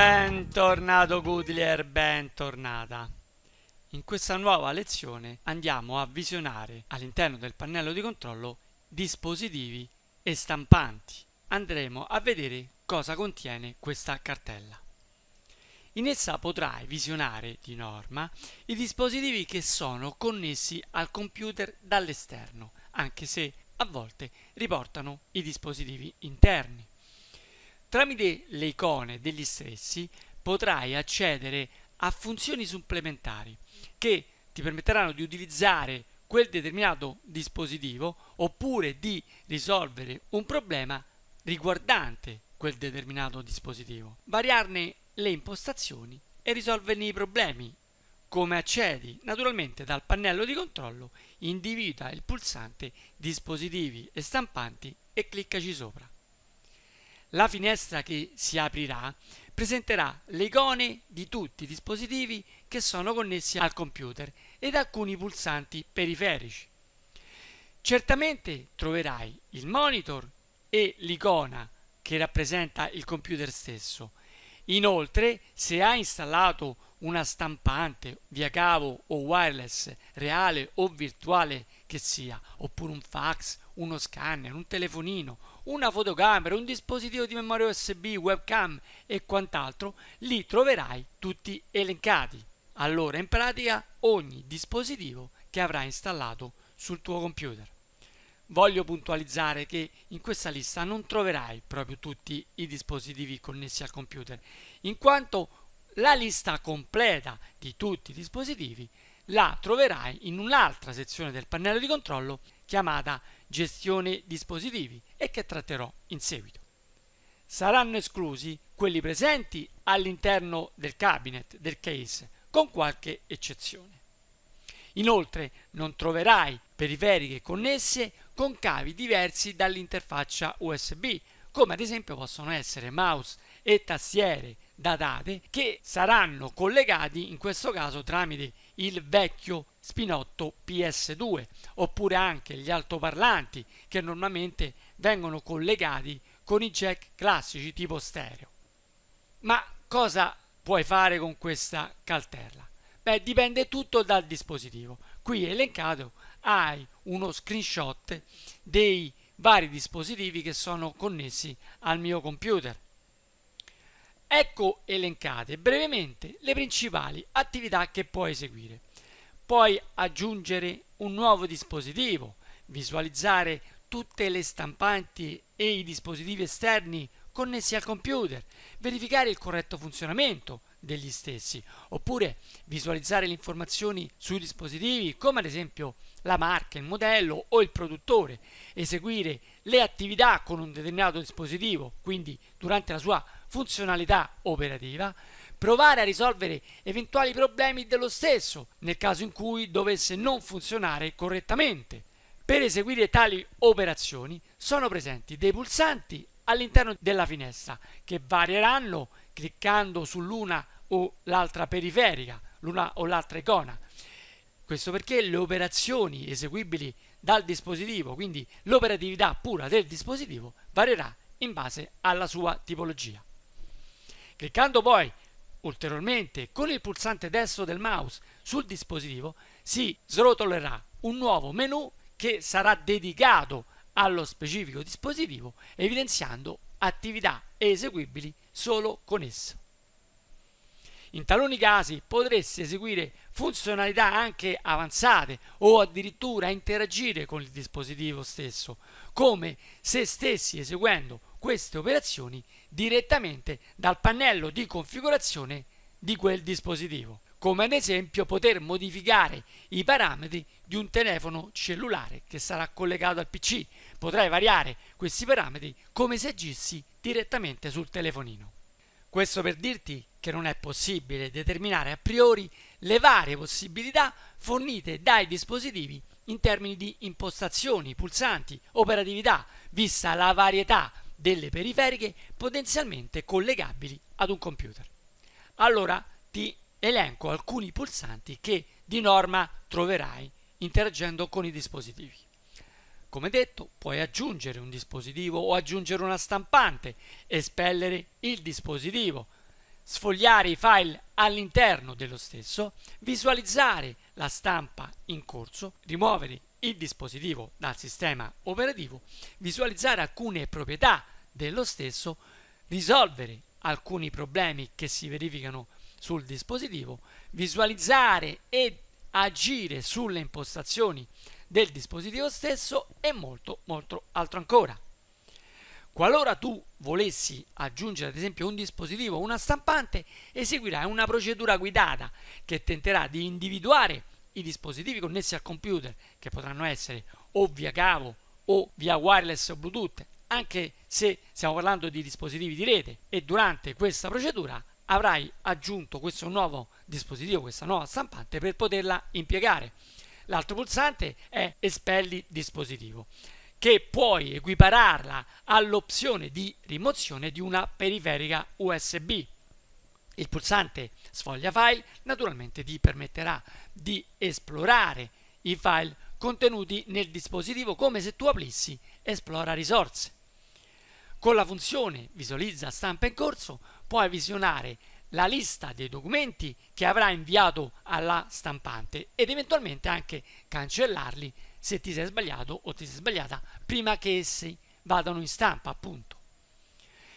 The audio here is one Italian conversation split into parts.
Bentornato Goodlier, bentornata. In questa nuova lezione andiamo a visionare all'interno del pannello di controllo dispositivi e stampanti. Andremo a vedere cosa contiene questa cartella. In essa potrai visionare di norma i dispositivi che sono connessi al computer dall'esterno, anche se a volte riportano i dispositivi interni. Tramite le icone degli stessi potrai accedere a funzioni supplementari che ti permetteranno di utilizzare quel determinato dispositivo oppure di risolvere un problema riguardante quel determinato dispositivo, variarne le impostazioni e risolverne i problemi. Come accedi? Naturalmente dal pannello di controllo individua il pulsante dispositivi e stampanti e cliccaci sopra. La finestra che si aprirà presenterà le icone di tutti i dispositivi che sono connessi al computer ed alcuni pulsanti periferici. Certamente troverai il monitor e l'icona che rappresenta il computer stesso. Inoltre, se hai installato una stampante via cavo o wireless, reale o virtuale che sia, oppure un fax, uno scanner, un telefonino una fotocamera, un dispositivo di memoria USB, webcam e quant'altro, li troverai tutti elencati. Allora, in pratica, ogni dispositivo che avrai installato sul tuo computer. Voglio puntualizzare che in questa lista non troverai proprio tutti i dispositivi connessi al computer, in quanto la lista completa di tutti i dispositivi la troverai in un'altra sezione del pannello di controllo chiamata gestione dispositivi e che tratterò in seguito. Saranno esclusi quelli presenti all'interno del cabinet, del case, con qualche eccezione. Inoltre non troverai periferiche connesse con cavi diversi dall'interfaccia USB, come ad esempio possono essere mouse e tastiere datate che saranno collegati in questo caso tramite il vecchio Spinotto PS2 oppure anche gli altoparlanti che normalmente vengono collegati con i jack classici tipo stereo. Ma cosa puoi fare con questa cartella? Beh, dipende tutto dal dispositivo. Qui elencato hai uno screenshot dei vari dispositivi che sono connessi al mio computer. Ecco elencate brevemente le principali attività che puoi eseguire. Puoi aggiungere un nuovo dispositivo, visualizzare tutte le stampanti e i dispositivi esterni connessi al computer, verificare il corretto funzionamento degli stessi, oppure visualizzare le informazioni sui dispositivi come ad esempio la marca, il modello o il produttore, eseguire le attività con un determinato dispositivo, quindi durante la sua funzionalità operativa, provare a risolvere eventuali problemi dello stesso nel caso in cui dovesse non funzionare correttamente. Per eseguire tali operazioni sono presenti dei pulsanti all'interno della finestra che varieranno cliccando sull'una o l'altra periferica, l'una o l'altra icona. Questo perché le operazioni eseguibili dal dispositivo, quindi l'operatività pura del dispositivo, varierà in base alla sua tipologia. Cliccando poi ulteriormente con il pulsante destro del mouse sul dispositivo si srotolerà un nuovo menu che sarà dedicato allo specifico dispositivo evidenziando attività eseguibili solo con esso. In taluni casi potresti eseguire funzionalità anche avanzate o addirittura interagire con il dispositivo stesso, come se stessi eseguendo queste operazioni direttamente dal pannello di configurazione di quel dispositivo, come ad esempio poter modificare i parametri di un telefono cellulare che sarà collegato al PC. Potrai variare questi parametri come se agissi direttamente sul telefonino. Questo per dirti che non è possibile determinare a priori le varie possibilità fornite dai dispositivi in termini di impostazioni, pulsanti, operatività, vista la varietà delle periferiche potenzialmente collegabili ad un computer. Allora ti elenco alcuni pulsanti che di norma troverai interagendo con i dispositivi. Come detto, puoi aggiungere un dispositivo o aggiungere una stampante, espellere il dispositivo, sfogliare i file all'interno dello stesso, visualizzare la stampa in corso, rimuovere il dispositivo dal sistema operativo, visualizzare alcune proprietà dello stesso, risolvere alcuni problemi che si verificano sul dispositivo, visualizzare e agire sulle impostazioni del dispositivo stesso e molto molto altro ancora. Qualora tu volessi aggiungere ad esempio un dispositivo o una stampante, eseguirai una procedura guidata che tenterà di individuare i dispositivi connessi al computer, che potranno essere o via cavo o via wireless o Bluetooth, anche se stiamo parlando di dispositivi di rete e durante questa procedura avrai aggiunto questo nuovo dispositivo, questa nuova stampante per poterla impiegare. L'altro pulsante è espelli dispositivo che puoi equipararla all'opzione di rimozione di una periferica USB. Il pulsante sfoglia file naturalmente ti permetterà di esplorare i file contenuti nel dispositivo come se tu aprissi esplora risorse. Con la funzione visualizza stampa in corso puoi visionare la lista dei documenti che avrà inviato alla stampante ed eventualmente anche cancellarli se ti sei sbagliato o ti sei sbagliata prima che essi vadano in stampa, appunto.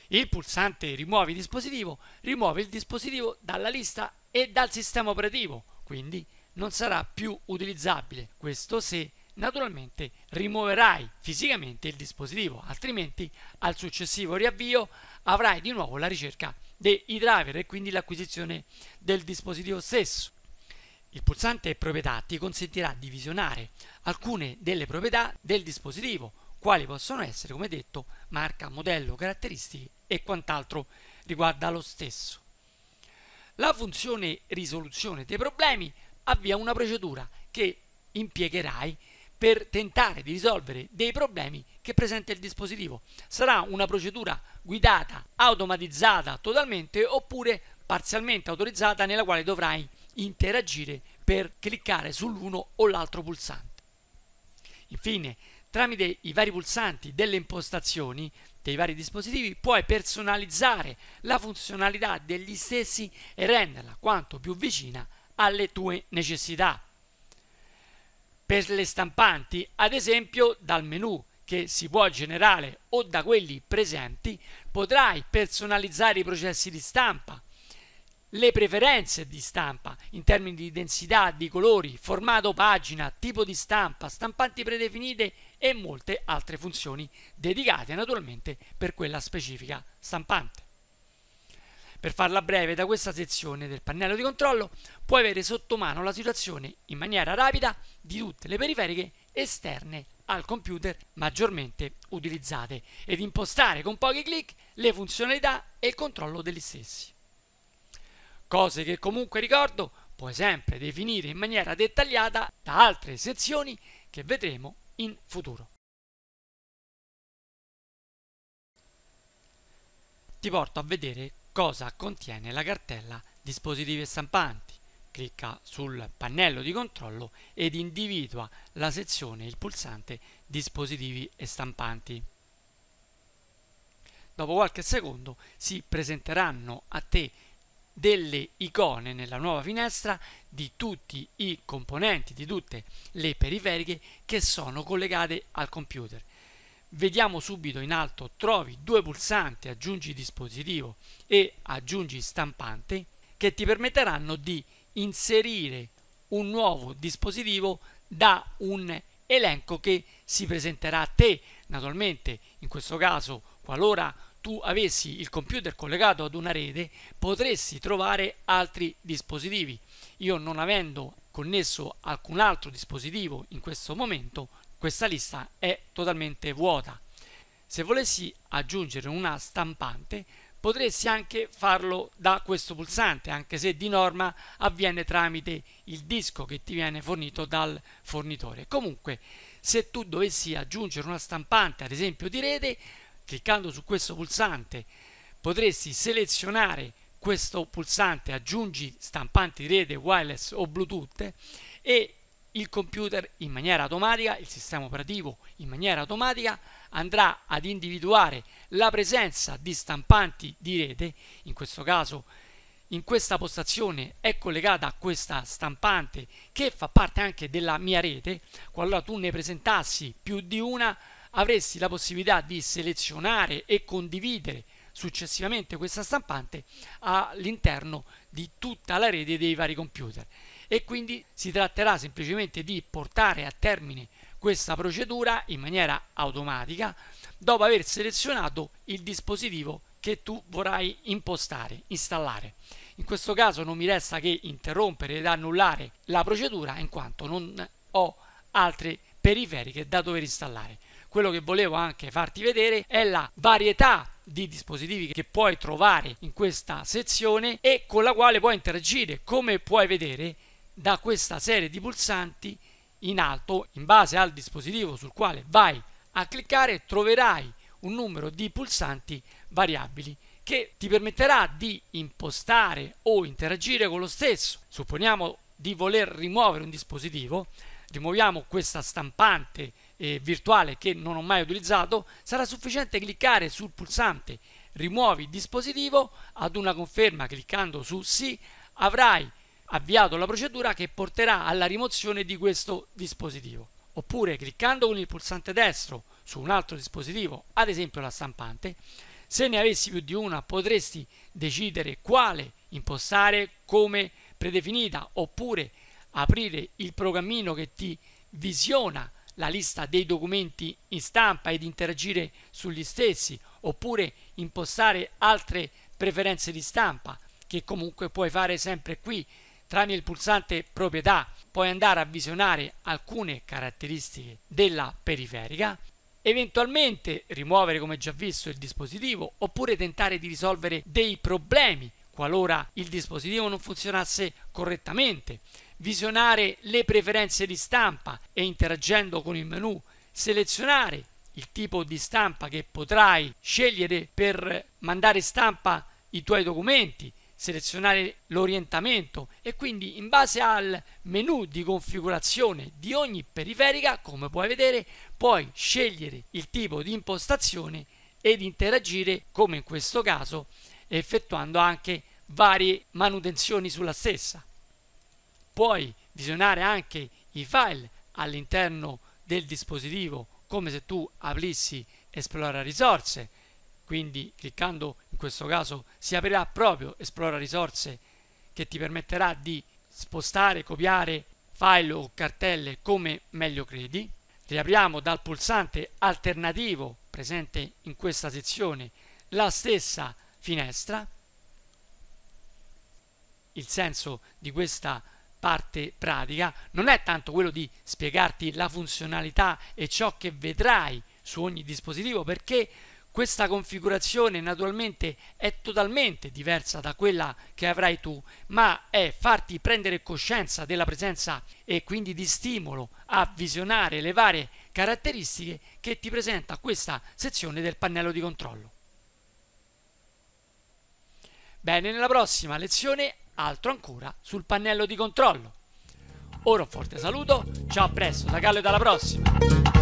Il pulsante rimuovi dispositivo rimuove il dispositivo dalla lista e dal sistema operativo, quindi non sarà più utilizzabile. Questo se naturalmente rimuoverai fisicamente il dispositivo, altrimenti al successivo riavvio avrai di nuovo la ricerca dei driver e quindi l'acquisizione del dispositivo stesso. Il pulsante proprietà ti consentirà di visionare alcune delle proprietà del dispositivo, quali possono essere, come detto, marca, modello, caratteristiche e quant'altro riguarda lo stesso. La funzione risoluzione dei problemi avvia una procedura che impiegherai per tentare di risolvere dei problemi che presenta il dispositivo. Sarà una procedura guidata, automatizzata totalmente oppure parzialmente autorizzata nella quale dovrai interagire per cliccare sull'uno o l'altro pulsante. Infine, tramite i vari pulsanti delle impostazioni dei vari dispositivi puoi personalizzare la funzionalità degli stessi e renderla quanto più vicina alle tue necessità. Per le stampanti, ad esempio, dal menu che si può generare o da quelli presenti, potrai personalizzare i processi di stampa, le preferenze di stampa in termini di densità, di colori, formato pagina, tipo di stampa, stampanti predefinite e molte altre funzioni dedicate naturalmente per quella specifica stampante. Per farla breve, da questa sezione del pannello di controllo puoi avere sotto mano la situazione in maniera rapida di tutte le periferiche esterne al computer maggiormente utilizzate ed impostare con pochi clic le funzionalità e il controllo degli stessi cose che comunque ricordo puoi sempre definire in maniera dettagliata da altre sezioni che vedremo in futuro. Ti porto a vedere cosa contiene la cartella dispositivi e stampanti. Clicca sul pannello di controllo ed individua la sezione il pulsante dispositivi e stampanti. Dopo qualche secondo si presenteranno a te delle icone nella nuova finestra di tutti i componenti, di tutte le periferiche che sono collegate al computer. Vediamo subito in alto, trovi due pulsanti, aggiungi dispositivo e aggiungi stampante, che ti permetteranno di inserire un nuovo dispositivo da un elenco che si presenterà a te. Naturalmente, in questo caso, qualora tu avessi il computer collegato ad una rete potresti trovare altri dispositivi. Io non avendo connesso alcun altro dispositivo in questo momento, questa lista è totalmente vuota. Se volessi aggiungere una stampante, potresti anche farlo da questo pulsante, anche se di norma avviene tramite il disco che ti viene fornito dal fornitore. Comunque, se tu dovessi aggiungere una stampante, ad esempio di rete, cliccando su questo pulsante potresti selezionare questo pulsante aggiungi stampanti rete wireless o bluetooth e il computer in maniera automatica, il sistema operativo in maniera automatica andrà ad individuare la presenza di stampanti di rete, in questo caso in questa postazione è collegata a questa stampante che fa parte anche della mia rete, qualora tu ne presentassi più di una avresti la possibilità di selezionare e condividere successivamente questa stampante all'interno di tutta la rete dei vari computer e quindi si tratterà semplicemente di portare a termine questa procedura in maniera automatica dopo aver selezionato il dispositivo che tu vorrai impostare, installare. In questo caso non mi resta che interrompere ed annullare la procedura in quanto non ho altre periferiche da dover installare quello che volevo anche farti vedere è la varietà di dispositivi che puoi trovare in questa sezione e con la quale puoi interagire come puoi vedere da questa serie di pulsanti in alto in base al dispositivo sul quale vai a cliccare troverai un numero di pulsanti variabili che ti permetterà di impostare o interagire con lo stesso supponiamo di voler rimuovere un dispositivo rimuoviamo questa stampante eh, virtuale che non ho mai utilizzato, sarà sufficiente cliccare sul pulsante rimuovi dispositivo ad una conferma cliccando su sì avrai avviato la procedura che porterà alla rimozione di questo dispositivo oppure cliccando con il pulsante destro su un altro dispositivo ad esempio la stampante se ne avessi più di una potresti decidere quale impostare come predefinita oppure aprire il programmino che ti visiona la lista dei documenti in stampa ed interagire sugli stessi, oppure impostare altre preferenze di stampa, che comunque puoi fare sempre qui tramite il pulsante proprietà, puoi andare a visionare alcune caratteristiche della periferica, eventualmente rimuovere come già visto il dispositivo oppure tentare di risolvere dei problemi qualora il dispositivo non funzionasse correttamente visionare le preferenze di stampa e interagendo con il menu selezionare il tipo di stampa che potrai scegliere per mandare stampa i tuoi documenti, selezionare l'orientamento e quindi in base al menu di configurazione di ogni periferica, come puoi vedere, puoi scegliere il tipo di impostazione ed interagire come in questo caso effettuando anche varie manutenzioni sulla stessa puoi visionare anche i file all'interno del dispositivo come se tu aprissi esplora risorse quindi cliccando in questo caso si aprirà proprio esplora risorse che ti permetterà di spostare copiare file o cartelle come meglio credi riapriamo dal pulsante alternativo presente in questa sezione la stessa finestra il senso di questa parte pratica non è tanto quello di spiegarti la funzionalità e ciò che vedrai su ogni dispositivo perché questa configurazione naturalmente è totalmente diversa da quella che avrai tu, ma è farti prendere coscienza della presenza e quindi di stimolo a visionare le varie caratteristiche che ti presenta questa sezione del pannello di controllo. Bene, nella prossima lezione altro ancora sul pannello di controllo. Ora un forte saluto, ciao a presto da Gallo e dalla prossima!